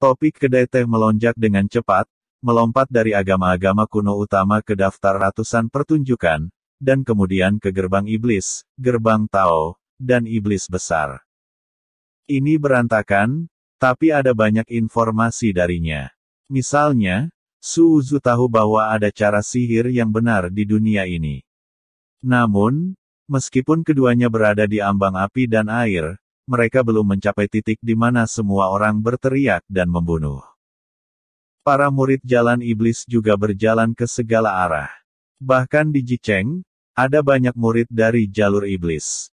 Topik kedai teh melonjak dengan cepat, melompat dari agama-agama kuno utama ke daftar ratusan pertunjukan, dan kemudian ke gerbang iblis, gerbang Tao, dan iblis besar. Ini berantakan, tapi ada banyak informasi darinya. Misalnya, Su tahu bahwa ada cara sihir yang benar di dunia ini. Namun, meskipun keduanya berada di ambang api dan air, mereka belum mencapai titik di mana semua orang berteriak dan membunuh. Para murid jalan iblis juga berjalan ke segala arah. Bahkan di Jicheng ada banyak murid dari jalur iblis.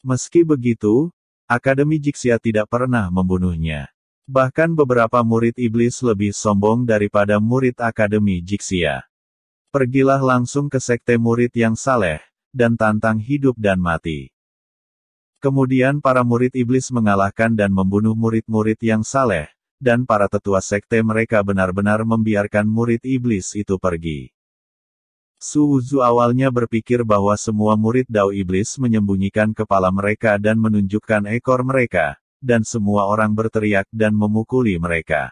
Meski begitu, Akademi Jixia tidak pernah membunuhnya. Bahkan beberapa murid iblis lebih sombong daripada murid Akademi Jixia. Pergilah langsung ke sekte murid yang saleh, dan tantang hidup dan mati. Kemudian para murid iblis mengalahkan dan membunuh murid-murid yang saleh, dan para tetua sekte mereka benar-benar membiarkan murid iblis itu pergi. Su Wuzu awalnya berpikir bahwa semua murid Dao Iblis menyembunyikan kepala mereka dan menunjukkan ekor mereka, dan semua orang berteriak dan memukuli mereka.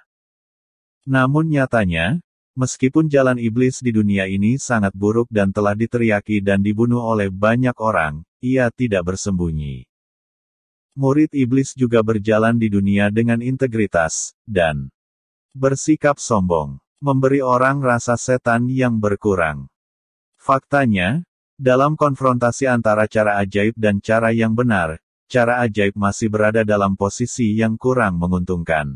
Namun nyatanya, meskipun jalan iblis di dunia ini sangat buruk dan telah diteriaki dan dibunuh oleh banyak orang, ia tidak bersembunyi. Murid iblis juga berjalan di dunia dengan integritas, dan bersikap sombong, memberi orang rasa setan yang berkurang. Faktanya, dalam konfrontasi antara cara ajaib dan cara yang benar, cara ajaib masih berada dalam posisi yang kurang menguntungkan.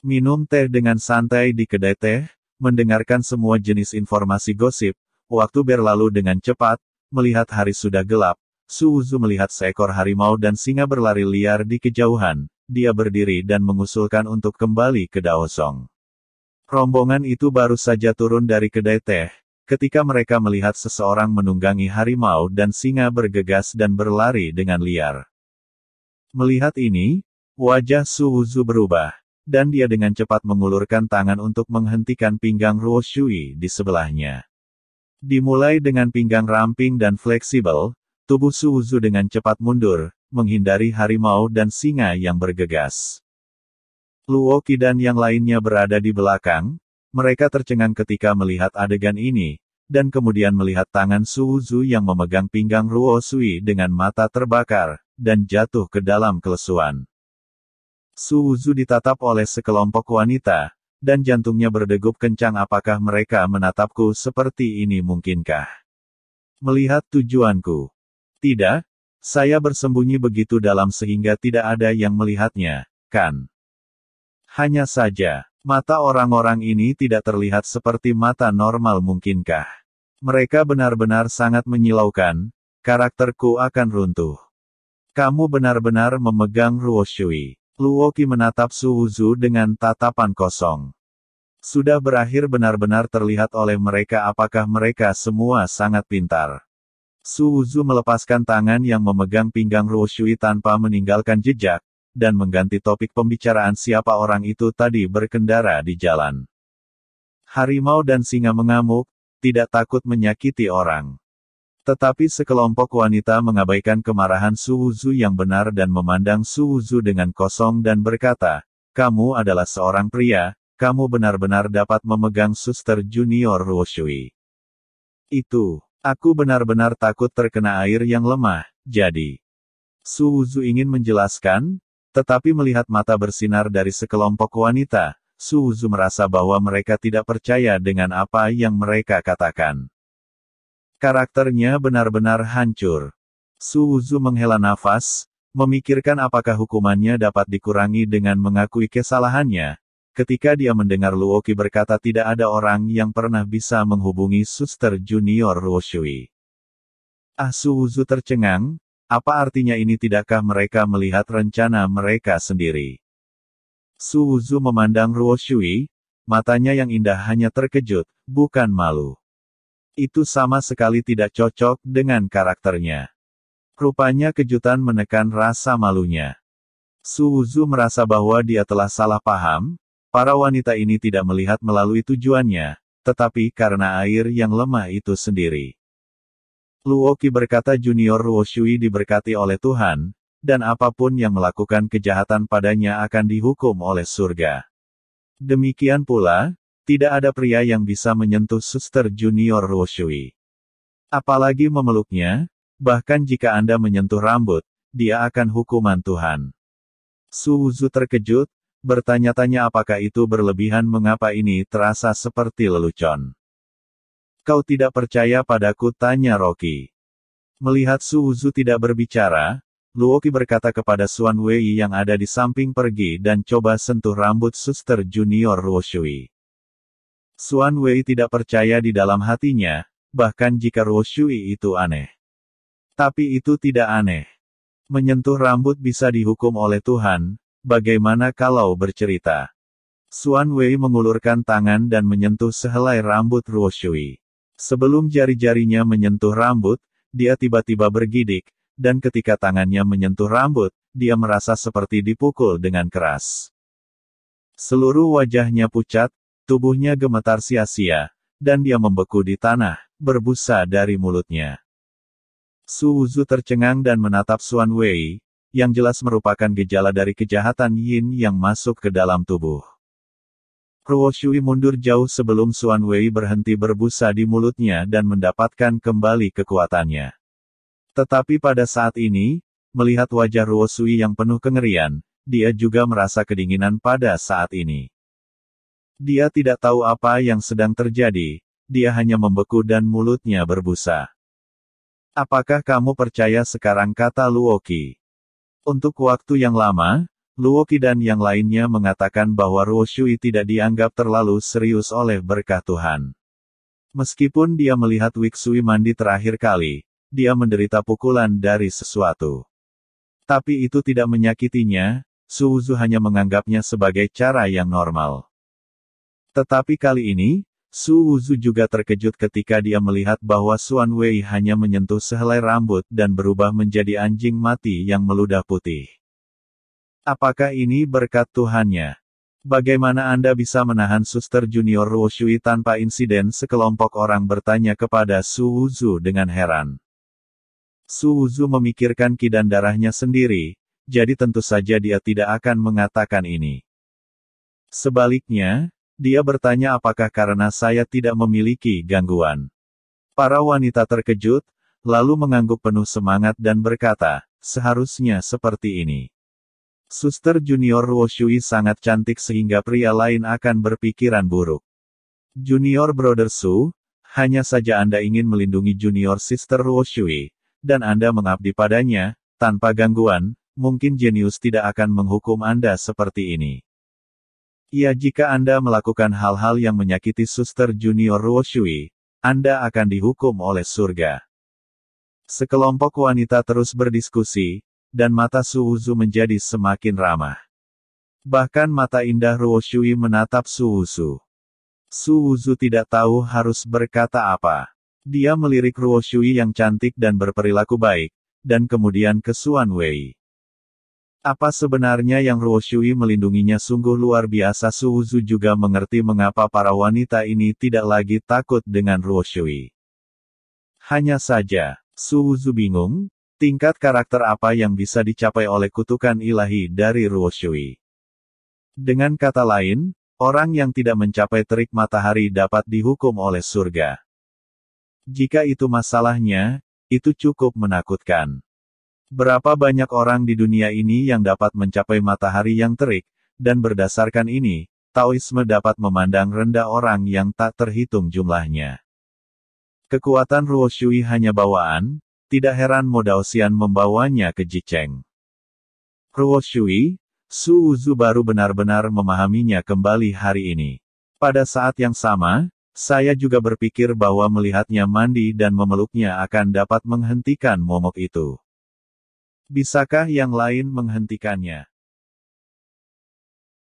Minum teh dengan santai di kedai teh, mendengarkan semua jenis informasi gosip, waktu berlalu dengan cepat, melihat hari sudah gelap, Suzu melihat seekor harimau dan singa berlari liar di kejauhan, dia berdiri dan mengusulkan untuk kembali ke Daosong. Rombongan itu baru saja turun dari kedai teh, ketika mereka melihat seseorang menunggangi harimau dan singa bergegas dan berlari dengan liar. Melihat ini, wajah Suzu berubah, dan dia dengan cepat mengulurkan tangan untuk menghentikan pinggang Ruo Shui di sebelahnya. Dimulai dengan pinggang ramping dan fleksibel, Tubuh Suuzu dengan cepat mundur, menghindari harimau dan singa yang bergegas. Luoki dan yang lainnya berada di belakang, mereka tercengang ketika melihat adegan ini, dan kemudian melihat tangan Suuzu yang memegang pinggang Luo Sui dengan mata terbakar, dan jatuh ke dalam kelesuan. Suuzu ditatap oleh sekelompok wanita, dan jantungnya berdegup kencang apakah mereka menatapku seperti ini mungkinkah? Melihat tujuanku, tidak, saya bersembunyi begitu dalam sehingga tidak ada yang melihatnya, kan? Hanya saja, mata orang-orang ini tidak terlihat seperti mata normal mungkinkah? Mereka benar-benar sangat menyilaukan, karakterku akan runtuh. Kamu benar-benar memegang Ruo Shui. Luoki menatap Suhuzu dengan tatapan kosong. Sudah berakhir benar-benar terlihat oleh mereka apakah mereka semua sangat pintar. Su Wuzu melepaskan tangan yang memegang pinggang Ruo Shui tanpa meninggalkan jejak, dan mengganti topik pembicaraan siapa orang itu tadi berkendara di jalan. Harimau dan singa mengamuk, tidak takut menyakiti orang. Tetapi sekelompok wanita mengabaikan kemarahan Su Wuzu yang benar dan memandang Su Wuzu dengan kosong dan berkata, kamu adalah seorang pria, kamu benar-benar dapat memegang suster junior Ruo Shui. Itu. Aku benar-benar takut terkena air yang lemah, jadi. Su Wuzu ingin menjelaskan, tetapi melihat mata bersinar dari sekelompok wanita, Su Wuzu merasa bahwa mereka tidak percaya dengan apa yang mereka katakan. Karakternya benar-benar hancur. Su Wuzu menghela nafas, memikirkan apakah hukumannya dapat dikurangi dengan mengakui kesalahannya, Ketika dia mendengar Luoki berkata tidak ada orang yang pernah bisa menghubungi suster junior Luoshui. Ah, Su Wuzu tercengang, apa artinya ini tidakkah mereka melihat rencana mereka sendiri? Su Wuzu memandang Shui, matanya yang indah hanya terkejut, bukan malu. Itu sama sekali tidak cocok dengan karakternya. Rupanya kejutan menekan rasa malunya. Su Wuzu merasa bahwa dia telah salah paham, Para wanita ini tidak melihat melalui tujuannya, tetapi karena air yang lemah itu sendiri. Luoki berkata Junior Ruoshui diberkati oleh Tuhan, dan apapun yang melakukan kejahatan padanya akan dihukum oleh surga. Demikian pula, tidak ada pria yang bisa menyentuh suster Junior Ruoshui. Apalagi memeluknya, bahkan jika Anda menyentuh rambut, dia akan hukuman Tuhan. Suzu terkejut, Bertanya-tanya apakah itu berlebihan mengapa ini terasa seperti lelucon. Kau tidak percaya padaku tanya Rocky. Melihat Su Suuzu tidak berbicara, Luoki berkata kepada Suan Wei yang ada di samping pergi dan coba sentuh rambut suster junior Shui. Suan Wei tidak percaya di dalam hatinya, bahkan jika Shui itu aneh. Tapi itu tidak aneh. Menyentuh rambut bisa dihukum oleh Tuhan, Bagaimana kalau bercerita? Suan Wei mengulurkan tangan dan menyentuh sehelai rambut Ruo Shui. Sebelum jari-jarinya menyentuh rambut, dia tiba-tiba bergidik, dan ketika tangannya menyentuh rambut, dia merasa seperti dipukul dengan keras. Seluruh wajahnya pucat, tubuhnya gemetar sia-sia, dan dia membeku di tanah, berbusa dari mulutnya. Su Wuzu tercengang dan menatap Suan Wei, yang jelas merupakan gejala dari kejahatan Yin yang masuk ke dalam tubuh. Ruo Shui mundur jauh sebelum Suan Wei berhenti berbusa di mulutnya dan mendapatkan kembali kekuatannya. Tetapi pada saat ini, melihat wajah Ruo Shui yang penuh kengerian, dia juga merasa kedinginan pada saat ini. Dia tidak tahu apa yang sedang terjadi, dia hanya membeku dan mulutnya berbusa. Apakah kamu percaya sekarang kata Luoki? Untuk waktu yang lama, Luoki dan yang lainnya mengatakan bahwa Shui tidak dianggap terlalu serius oleh berkat Tuhan. Meskipun dia melihat Wixui mandi terakhir kali, dia menderita pukulan dari sesuatu. Tapi itu tidak menyakitinya, Suuzu hanya menganggapnya sebagai cara yang normal. Tetapi kali ini, Su Wuzu juga terkejut ketika dia melihat bahwa Xuan Wei hanya menyentuh sehelai rambut dan berubah menjadi anjing mati yang meludah putih. Apakah ini berkat Tuhannya? Bagaimana Anda bisa menahan suster junior Wu tanpa insiden sekelompok orang bertanya kepada Su Wuzu dengan heran. Su Wuzu memikirkan kidan darahnya sendiri, jadi tentu saja dia tidak akan mengatakan ini. Sebaliknya, dia bertanya apakah karena saya tidak memiliki gangguan. Para wanita terkejut, lalu mengangguk penuh semangat dan berkata, seharusnya seperti ini. Suster junior Woshui sangat cantik sehingga pria lain akan berpikiran buruk. Junior Brother Su, hanya saja Anda ingin melindungi junior sister Woshui, dan Anda mengabdi padanya, tanpa gangguan, mungkin jenius tidak akan menghukum Anda seperti ini. Ya jika Anda melakukan hal-hal yang menyakiti suster junior Ruoshui, Anda akan dihukum oleh surga. Sekelompok wanita terus berdiskusi, dan mata Suwuzu menjadi semakin ramah. Bahkan mata indah Ruoshui menatap Suwuzu. Suwuzu tidak tahu harus berkata apa. Dia melirik Ruoshui yang cantik dan berperilaku baik, dan kemudian ke Suan Wei. Apa sebenarnya yang Shui melindunginya sungguh luar biasa Suuzu juga mengerti mengapa para wanita ini tidak lagi takut dengan Shui. Hanya saja, Suuzu bingung, tingkat karakter apa yang bisa dicapai oleh kutukan ilahi dari Shui. Dengan kata lain, orang yang tidak mencapai terik matahari dapat dihukum oleh surga. Jika itu masalahnya, itu cukup menakutkan. Berapa banyak orang di dunia ini yang dapat mencapai matahari yang terik, dan berdasarkan ini, Taoisme dapat memandang rendah orang yang tak terhitung jumlahnya. Kekuatan Ruo Shui hanya bawaan, tidak heran Modaosian membawanya ke Jicheng. Ruo Shui, Su Uzu baru benar-benar memahaminya kembali hari ini. Pada saat yang sama, saya juga berpikir bahwa melihatnya mandi dan memeluknya akan dapat menghentikan momok itu. Bisakah yang lain menghentikannya?